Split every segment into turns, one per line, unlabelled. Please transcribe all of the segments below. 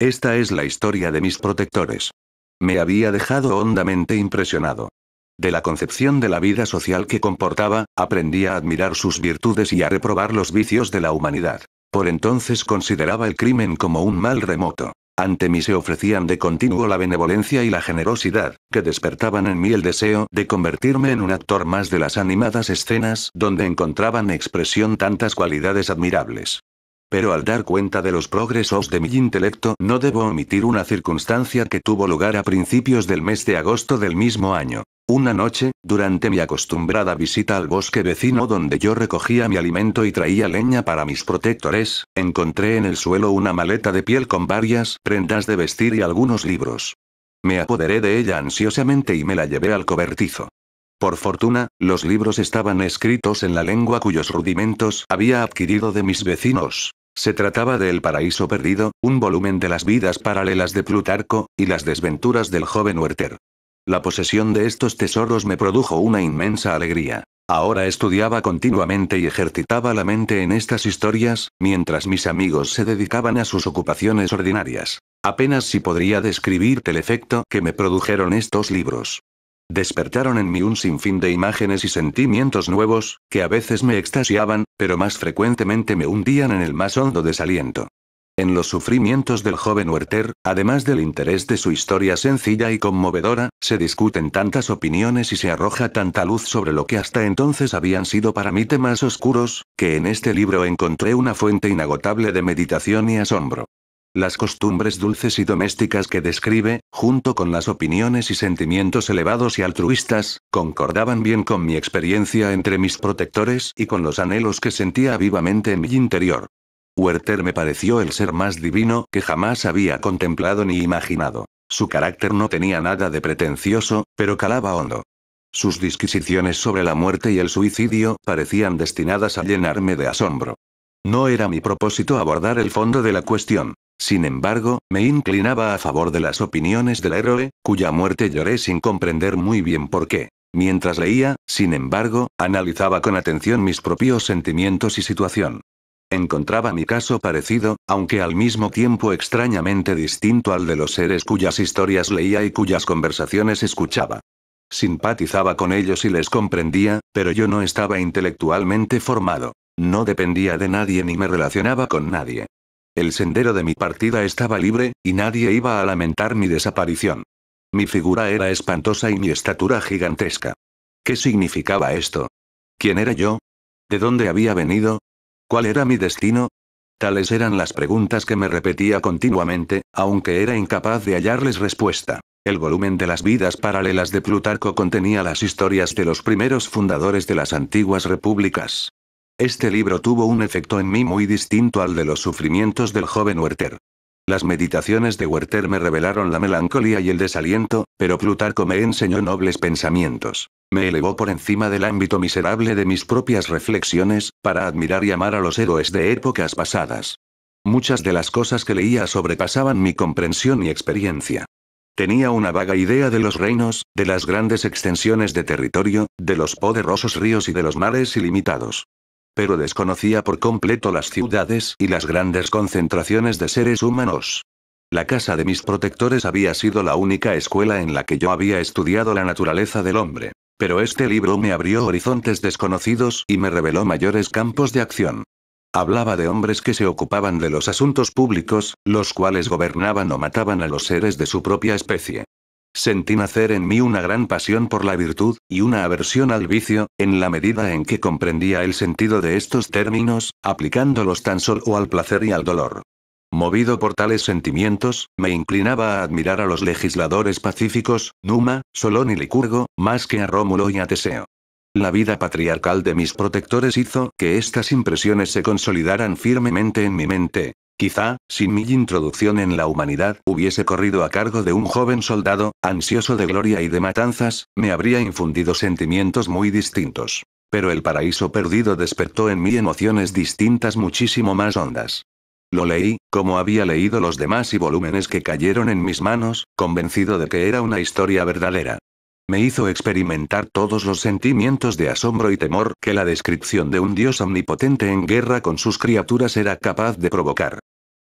Esta es la historia de mis protectores. Me había dejado hondamente impresionado. De la concepción de la vida social que comportaba, aprendí a admirar sus virtudes y a reprobar los vicios de la humanidad. Por entonces consideraba el crimen como un mal remoto. Ante mí se ofrecían de continuo la benevolencia y la generosidad, que despertaban en mí el deseo de convertirme en un actor más de las animadas escenas donde encontraban expresión tantas cualidades admirables. Pero al dar cuenta de los progresos de mi intelecto no debo omitir una circunstancia que tuvo lugar a principios del mes de agosto del mismo año. Una noche, durante mi acostumbrada visita al bosque vecino donde yo recogía mi alimento y traía leña para mis protectores, encontré en el suelo una maleta de piel con varias prendas de vestir y algunos libros. Me apoderé de ella ansiosamente y me la llevé al cobertizo. Por fortuna, los libros estaban escritos en la lengua cuyos rudimentos había adquirido de mis vecinos, se trataba de El Paraíso Perdido, un volumen de las vidas paralelas de Plutarco, y las desventuras del joven Werther. La posesión de estos tesoros me produjo una inmensa alegría. Ahora estudiaba continuamente y ejercitaba la mente en estas historias, mientras mis amigos se dedicaban a sus ocupaciones ordinarias. Apenas si podría describirte el efecto que me produjeron estos libros. Despertaron en mí un sinfín de imágenes y sentimientos nuevos, que a veces me extasiaban, pero más frecuentemente me hundían en el más hondo desaliento. En los sufrimientos del joven Werther, además del interés de su historia sencilla y conmovedora, se discuten tantas opiniones y se arroja tanta luz sobre lo que hasta entonces habían sido para mí temas oscuros, que en este libro encontré una fuente inagotable de meditación y asombro. Las costumbres dulces y domésticas que describe, junto con las opiniones y sentimientos elevados y altruistas, concordaban bien con mi experiencia entre mis protectores y con los anhelos que sentía vivamente en mi interior. Werther me pareció el ser más divino que jamás había contemplado ni imaginado. Su carácter no tenía nada de pretencioso, pero calaba hondo. Sus disquisiciones sobre la muerte y el suicidio parecían destinadas a llenarme de asombro. No era mi propósito abordar el fondo de la cuestión. Sin embargo, me inclinaba a favor de las opiniones del héroe, cuya muerte lloré sin comprender muy bien por qué. Mientras leía, sin embargo, analizaba con atención mis propios sentimientos y situación. Encontraba mi caso parecido, aunque al mismo tiempo extrañamente distinto al de los seres cuyas historias leía y cuyas conversaciones escuchaba. Simpatizaba con ellos y les comprendía, pero yo no estaba intelectualmente formado. No dependía de nadie ni me relacionaba con nadie. El sendero de mi partida estaba libre, y nadie iba a lamentar mi desaparición. Mi figura era espantosa y mi estatura gigantesca. ¿Qué significaba esto? ¿Quién era yo? ¿De dónde había venido? ¿Cuál era mi destino? Tales eran las preguntas que me repetía continuamente, aunque era incapaz de hallarles respuesta. El volumen de las vidas paralelas de Plutarco contenía las historias de los primeros fundadores de las antiguas repúblicas, este libro tuvo un efecto en mí muy distinto al de los sufrimientos del joven Werther. Las meditaciones de Werther me revelaron la melancolía y el desaliento, pero Plutarco me enseñó nobles pensamientos. Me elevó por encima del ámbito miserable de mis propias reflexiones, para admirar y amar a los héroes de épocas pasadas. Muchas de las cosas que leía sobrepasaban mi comprensión y experiencia. Tenía una vaga idea de los reinos, de las grandes extensiones de territorio, de los poderosos ríos y de los mares ilimitados pero desconocía por completo las ciudades y las grandes concentraciones de seres humanos. La casa de mis protectores había sido la única escuela en la que yo había estudiado la naturaleza del hombre. Pero este libro me abrió horizontes desconocidos y me reveló mayores campos de acción. Hablaba de hombres que se ocupaban de los asuntos públicos, los cuales gobernaban o mataban a los seres de su propia especie. Sentí nacer en mí una gran pasión por la virtud, y una aversión al vicio, en la medida en que comprendía el sentido de estos términos, aplicándolos tan solo al placer y al dolor. Movido por tales sentimientos, me inclinaba a admirar a los legisladores pacíficos, Numa, Solón y Licurgo, más que a Rómulo y a Teseo. La vida patriarcal de mis protectores hizo que estas impresiones se consolidaran firmemente en mi mente, Quizá, sin mi introducción en la humanidad, hubiese corrido a cargo de un joven soldado, ansioso de gloria y de matanzas, me habría infundido sentimientos muy distintos. Pero el paraíso perdido despertó en mí emociones distintas muchísimo más hondas. Lo leí, como había leído los demás y volúmenes que cayeron en mis manos, convencido de que era una historia verdadera. Me hizo experimentar todos los sentimientos de asombro y temor que la descripción de un dios omnipotente en guerra con sus criaturas era capaz de provocar.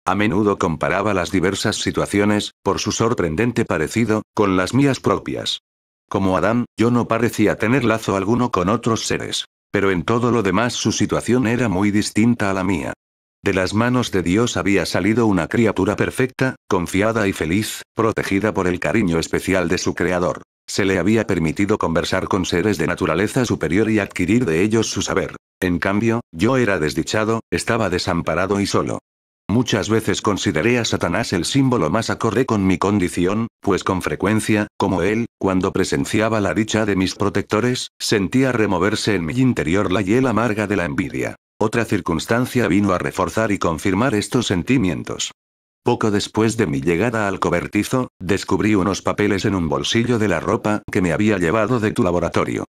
A menudo comparaba las diversas situaciones, por su sorprendente parecido, con las mías propias. Como Adán, yo no parecía tener lazo alguno con otros seres. Pero en todo lo demás su situación era muy distinta a la mía. De las manos de Dios había salido una criatura perfecta, confiada y feliz, protegida por el cariño especial de su Creador. Se le había permitido conversar con seres de naturaleza superior y adquirir de ellos su saber. En cambio, yo era desdichado, estaba desamparado y solo. Muchas veces consideré a Satanás el símbolo más acorde con mi condición, pues con frecuencia, como él, cuando presenciaba la dicha de mis protectores, sentía removerse en mi interior la hiel amarga de la envidia. Otra circunstancia vino a reforzar y confirmar estos sentimientos. Poco después de mi llegada al cobertizo, descubrí unos papeles en un bolsillo de la ropa que me había llevado de tu laboratorio.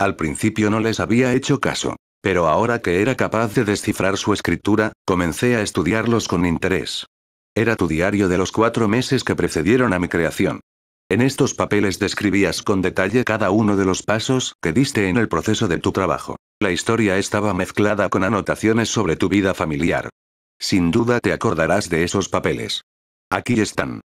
Al principio no les había hecho caso. Pero ahora que era capaz de descifrar su escritura, comencé a estudiarlos con interés. Era tu diario de los cuatro meses que precedieron a mi creación. En estos papeles describías con detalle cada uno de los pasos que diste en el proceso de tu trabajo. La historia estaba mezclada con anotaciones sobre tu vida familiar. Sin duda te acordarás de esos papeles. Aquí están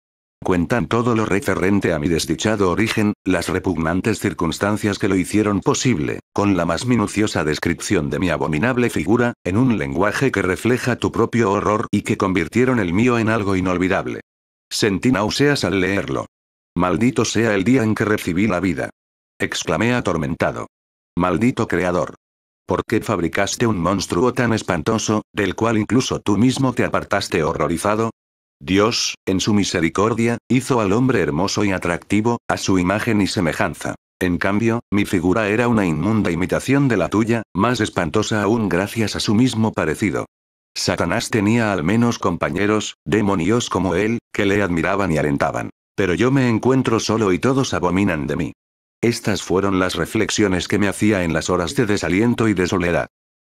cuentan todo lo referente a mi desdichado origen, las repugnantes circunstancias que lo hicieron posible, con la más minuciosa descripción de mi abominable figura, en un lenguaje que refleja tu propio horror y que convirtieron el mío en algo inolvidable. Sentí náuseas al leerlo. Maldito sea el día en que recibí la vida. Exclamé atormentado. Maldito creador. ¿Por qué fabricaste un monstruo tan espantoso, del cual incluso tú mismo te apartaste horrorizado? Dios, en su misericordia, hizo al hombre hermoso y atractivo, a su imagen y semejanza. En cambio, mi figura era una inmunda imitación de la tuya, más espantosa aún gracias a su mismo parecido. Satanás tenía al menos compañeros, demonios como él, que le admiraban y alentaban. Pero yo me encuentro solo y todos abominan de mí. Estas fueron las reflexiones que me hacía en las horas de desaliento y de soledad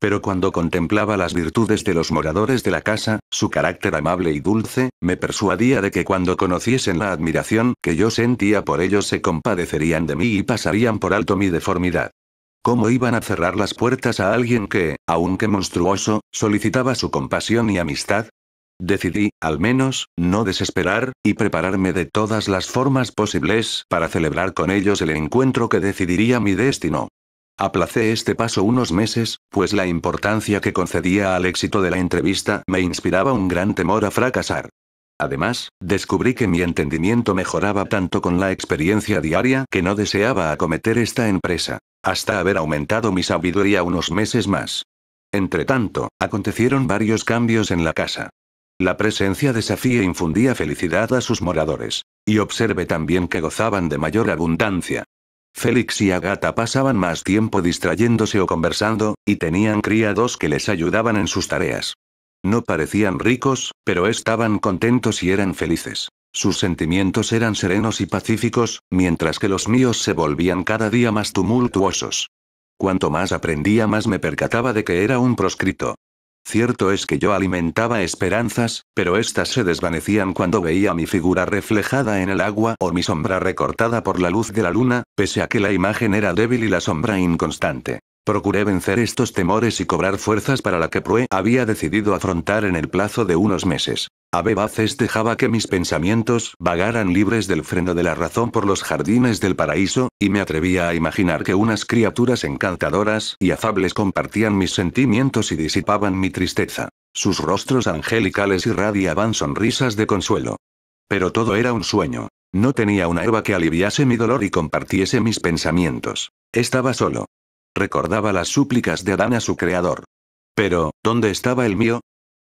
pero cuando contemplaba las virtudes de los moradores de la casa, su carácter amable y dulce, me persuadía de que cuando conociesen la admiración que yo sentía por ellos se compadecerían de mí y pasarían por alto mi deformidad. ¿Cómo iban a cerrar las puertas a alguien que, aunque monstruoso, solicitaba su compasión y amistad? Decidí, al menos, no desesperar, y prepararme de todas las formas posibles para celebrar con ellos el encuentro que decidiría mi destino. Aplacé este paso unos meses, pues la importancia que concedía al éxito de la entrevista me inspiraba un gran temor a fracasar. Además, descubrí que mi entendimiento mejoraba tanto con la experiencia diaria que no deseaba acometer esta empresa, hasta haber aumentado mi sabiduría unos meses más. Entretanto, acontecieron varios cambios en la casa. La presencia de Safía infundía felicidad a sus moradores, y observé también que gozaban de mayor abundancia. Félix y Agata pasaban más tiempo distrayéndose o conversando, y tenían criados que les ayudaban en sus tareas. No parecían ricos, pero estaban contentos y eran felices. Sus sentimientos eran serenos y pacíficos, mientras que los míos se volvían cada día más tumultuosos. Cuanto más aprendía más me percataba de que era un proscrito. Cierto es que yo alimentaba esperanzas, pero éstas se desvanecían cuando veía mi figura reflejada en el agua o mi sombra recortada por la luz de la luna, pese a que la imagen era débil y la sombra inconstante. Procuré vencer estos temores y cobrar fuerzas para la que Prue había decidido afrontar en el plazo de unos meses. A veces dejaba que mis pensamientos vagaran libres del freno de la razón por los jardines del paraíso, y me atrevía a imaginar que unas criaturas encantadoras y afables compartían mis sentimientos y disipaban mi tristeza. Sus rostros angelicales irradiaban sonrisas de consuelo. Pero todo era un sueño. No tenía una herba que aliviase mi dolor y compartiese mis pensamientos. Estaba solo. Recordaba las súplicas de Adán a su creador. Pero, ¿dónde estaba el mío?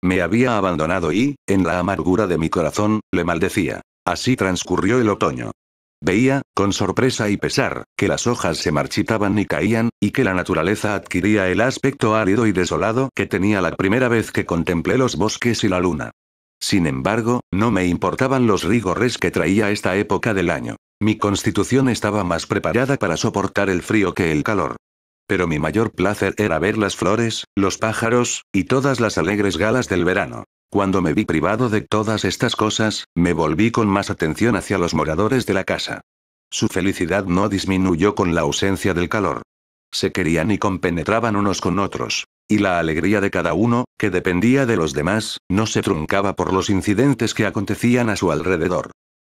Me había abandonado y, en la amargura de mi corazón, le maldecía. Así transcurrió el otoño. Veía, con sorpresa y pesar, que las hojas se marchitaban y caían, y que la naturaleza adquiría el aspecto árido y desolado que tenía la primera vez que contemplé los bosques y la luna. Sin embargo, no me importaban los rigores que traía esta época del año. Mi constitución estaba más preparada para soportar el frío que el calor. Pero mi mayor placer era ver las flores, los pájaros, y todas las alegres galas del verano. Cuando me vi privado de todas estas cosas, me volví con más atención hacia los moradores de la casa. Su felicidad no disminuyó con la ausencia del calor. Se querían y compenetraban unos con otros. Y la alegría de cada uno, que dependía de los demás, no se truncaba por los incidentes que acontecían a su alrededor.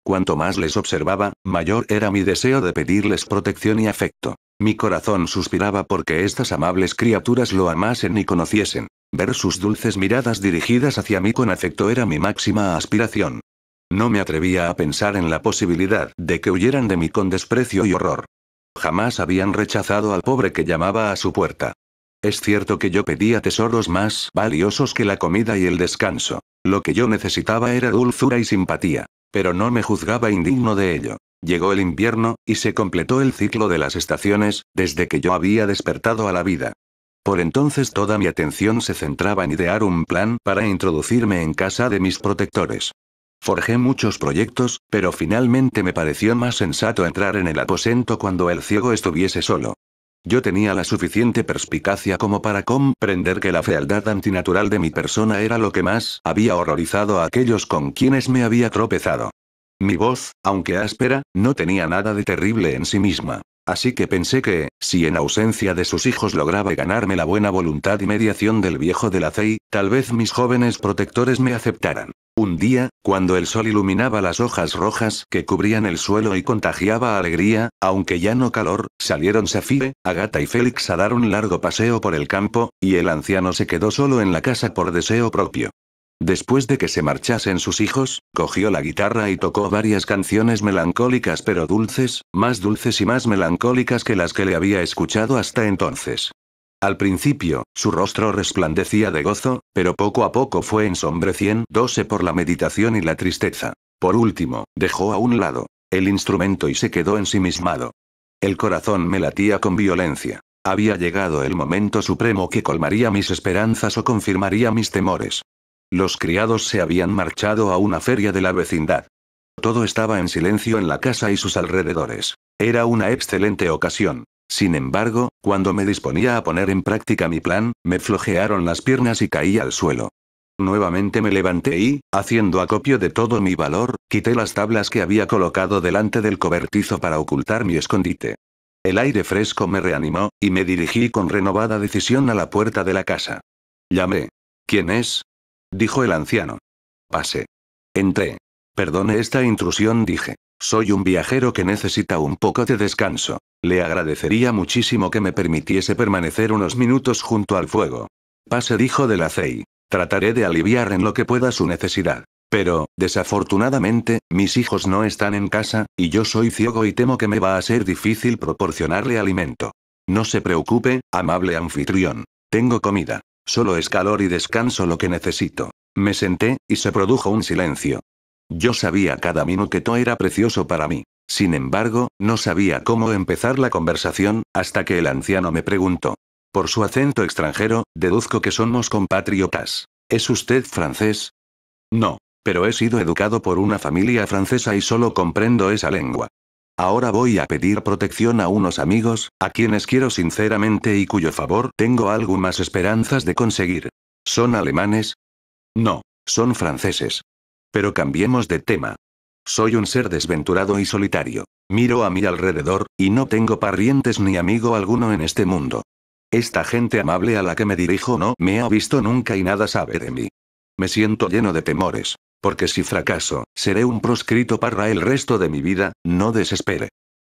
Cuanto más les observaba, mayor era mi deseo de pedirles protección y afecto. Mi corazón suspiraba porque estas amables criaturas lo amasen y conociesen. Ver sus dulces miradas dirigidas hacia mí con afecto era mi máxima aspiración. No me atrevía a pensar en la posibilidad de que huyeran de mí con desprecio y horror. Jamás habían rechazado al pobre que llamaba a su puerta. Es cierto que yo pedía tesoros más valiosos que la comida y el descanso. Lo que yo necesitaba era dulzura y simpatía, pero no me juzgaba indigno de ello. Llegó el invierno, y se completó el ciclo de las estaciones, desde que yo había despertado a la vida. Por entonces toda mi atención se centraba en idear un plan para introducirme en casa de mis protectores. Forjé muchos proyectos, pero finalmente me pareció más sensato entrar en el aposento cuando el ciego estuviese solo. Yo tenía la suficiente perspicacia como para comprender que la fealdad antinatural de mi persona era lo que más había horrorizado a aquellos con quienes me había tropezado. Mi voz, aunque áspera, no tenía nada de terrible en sí misma. Así que pensé que, si en ausencia de sus hijos lograba ganarme la buena voluntad y mediación del viejo de la CEI, tal vez mis jóvenes protectores me aceptaran. Un día, cuando el sol iluminaba las hojas rojas que cubrían el suelo y contagiaba alegría, aunque ya no calor, salieron Safie, Agata y Félix a dar un largo paseo por el campo, y el anciano se quedó solo en la casa por deseo propio. Después de que se marchasen sus hijos, cogió la guitarra y tocó varias canciones melancólicas pero dulces, más dulces y más melancólicas que las que le había escuchado hasta entonces. Al principio, su rostro resplandecía de gozo, pero poco a poco fue ensombreciéndose por la meditación y la tristeza. Por último, dejó a un lado el instrumento y se quedó ensimismado. El corazón me latía con violencia. Había llegado el momento supremo que colmaría mis esperanzas o confirmaría mis temores. Los criados se habían marchado a una feria de la vecindad. Todo estaba en silencio en la casa y sus alrededores. Era una excelente ocasión. Sin embargo, cuando me disponía a poner en práctica mi plan, me flojearon las piernas y caí al suelo. Nuevamente me levanté y, haciendo acopio de todo mi valor, quité las tablas que había colocado delante del cobertizo para ocultar mi escondite. El aire fresco me reanimó, y me dirigí con renovada decisión a la puerta de la casa. Llamé. ¿Quién es? dijo el anciano. Pase. Entré. Perdone esta intrusión, dije. Soy un viajero que necesita un poco de descanso. Le agradecería muchísimo que me permitiese permanecer unos minutos junto al fuego. Pase, dijo de la CEI. Trataré de aliviar en lo que pueda su necesidad. Pero, desafortunadamente, mis hijos no están en casa, y yo soy ciego y temo que me va a ser difícil proporcionarle alimento. No se preocupe, amable anfitrión. Tengo comida. Solo es calor y descanso lo que necesito. Me senté, y se produjo un silencio. Yo sabía cada minuto era precioso para mí. Sin embargo, no sabía cómo empezar la conversación, hasta que el anciano me preguntó. Por su acento extranjero, deduzco que somos compatriotas. ¿Es usted francés? No, pero he sido educado por una familia francesa y solo comprendo esa lengua. Ahora voy a pedir protección a unos amigos, a quienes quiero sinceramente y cuyo favor tengo más esperanzas de conseguir. ¿Son alemanes? No, son franceses. Pero cambiemos de tema. Soy un ser desventurado y solitario. Miro a mi alrededor, y no tengo parientes ni amigo alguno en este mundo. Esta gente amable a la que me dirijo no me ha visto nunca y nada sabe de mí. Me siento lleno de temores. Porque si fracaso, seré un proscrito para el resto de mi vida, no desespere.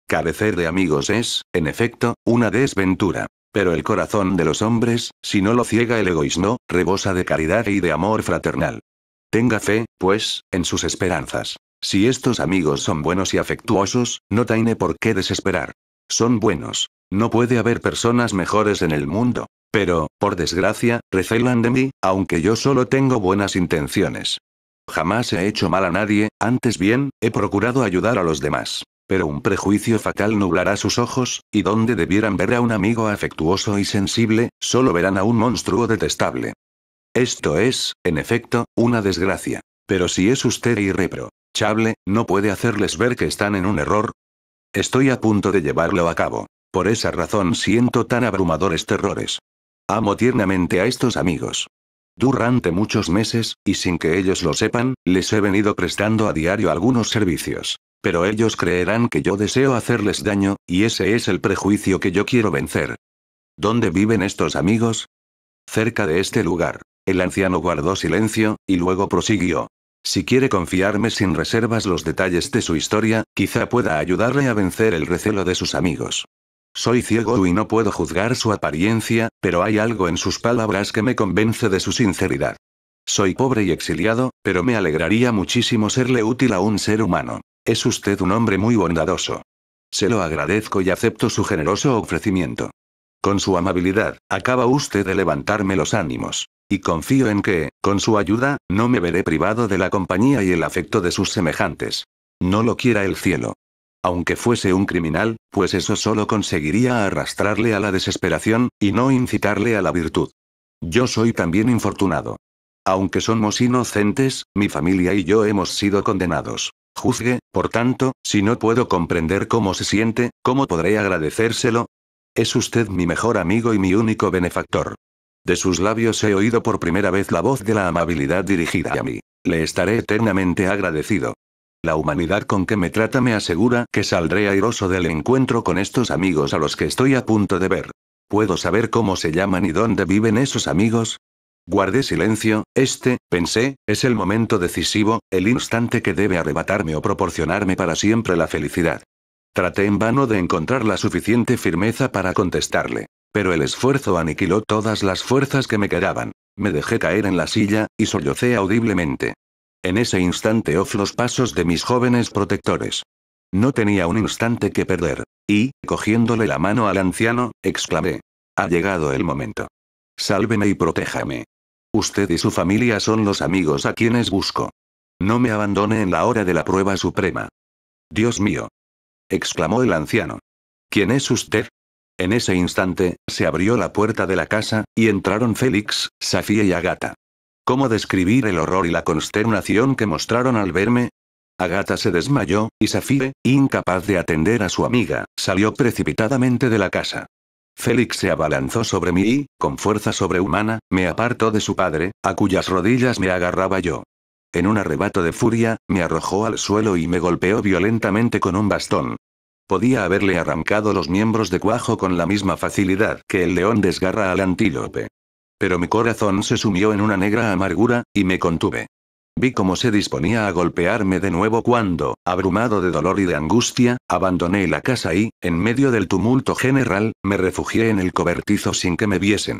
Carecer de amigos es, en efecto, una desventura. Pero el corazón de los hombres, si no lo ciega el egoísmo, rebosa de caridad y de amor fraternal. Tenga fe, pues, en sus esperanzas. Si estos amigos son buenos y afectuosos, no tiene por qué desesperar. Son buenos. No puede haber personas mejores en el mundo. Pero, por desgracia, recelan de mí, aunque yo solo tengo buenas intenciones. Jamás he hecho mal a nadie, antes bien, he procurado ayudar a los demás. Pero un prejuicio fatal nublará sus ojos, y donde debieran ver a un amigo afectuoso y sensible, solo verán a un monstruo detestable. Esto es, en efecto, una desgracia. Pero si es usted irreprochable, ¿no puede hacerles ver que están en un error? Estoy a punto de llevarlo a cabo. Por esa razón siento tan abrumadores terrores. Amo tiernamente a estos amigos. Durante muchos meses, y sin que ellos lo sepan, les he venido prestando a diario algunos servicios. Pero ellos creerán que yo deseo hacerles daño, y ese es el prejuicio que yo quiero vencer. ¿Dónde viven estos amigos? Cerca de este lugar. El anciano guardó silencio, y luego prosiguió. Si quiere confiarme sin reservas los detalles de su historia, quizá pueda ayudarle a vencer el recelo de sus amigos. Soy ciego y no puedo juzgar su apariencia, pero hay algo en sus palabras que me convence de su sinceridad. Soy pobre y exiliado, pero me alegraría muchísimo serle útil a un ser humano. Es usted un hombre muy bondadoso. Se lo agradezco y acepto su generoso ofrecimiento. Con su amabilidad, acaba usted de levantarme los ánimos. Y confío en que, con su ayuda, no me veré privado de la compañía y el afecto de sus semejantes. No lo quiera el cielo aunque fuese un criminal, pues eso solo conseguiría arrastrarle a la desesperación, y no incitarle a la virtud. Yo soy también infortunado. Aunque somos inocentes, mi familia y yo hemos sido condenados. Juzgue, por tanto, si no puedo comprender cómo se siente, ¿cómo podré agradecérselo? Es usted mi mejor amigo y mi único benefactor. De sus labios he oído por primera vez la voz de la amabilidad dirigida a mí. Le estaré eternamente agradecido. La humanidad con que me trata me asegura que saldré airoso del encuentro con estos amigos a los que estoy a punto de ver. ¿Puedo saber cómo se llaman y dónde viven esos amigos? Guardé silencio, este, pensé, es el momento decisivo, el instante que debe arrebatarme o proporcionarme para siempre la felicidad. Traté en vano de encontrar la suficiente firmeza para contestarle, pero el esfuerzo aniquiló todas las fuerzas que me quedaban. Me dejé caer en la silla, y sollocé audiblemente. En ese instante off los pasos de mis jóvenes protectores. No tenía un instante que perder, y, cogiéndole la mano al anciano, exclamé. Ha llegado el momento. Sálveme y protéjame. Usted y su familia son los amigos a quienes busco. No me abandone en la hora de la prueba suprema. Dios mío. exclamó el anciano. ¿Quién es usted? En ese instante, se abrió la puerta de la casa, y entraron Félix, Safía y Agata. ¿Cómo describir el horror y la consternación que mostraron al verme? Agata se desmayó, y Safire, incapaz de atender a su amiga, salió precipitadamente de la casa. Félix se abalanzó sobre mí y, con fuerza sobrehumana, me apartó de su padre, a cuyas rodillas me agarraba yo. En un arrebato de furia, me arrojó al suelo y me golpeó violentamente con un bastón. Podía haberle arrancado los miembros de cuajo con la misma facilidad que el león desgarra al antílope. Pero mi corazón se sumió en una negra amargura, y me contuve. Vi cómo se disponía a golpearme de nuevo cuando, abrumado de dolor y de angustia, abandoné la casa y, en medio del tumulto general, me refugié en el cobertizo sin que me viesen.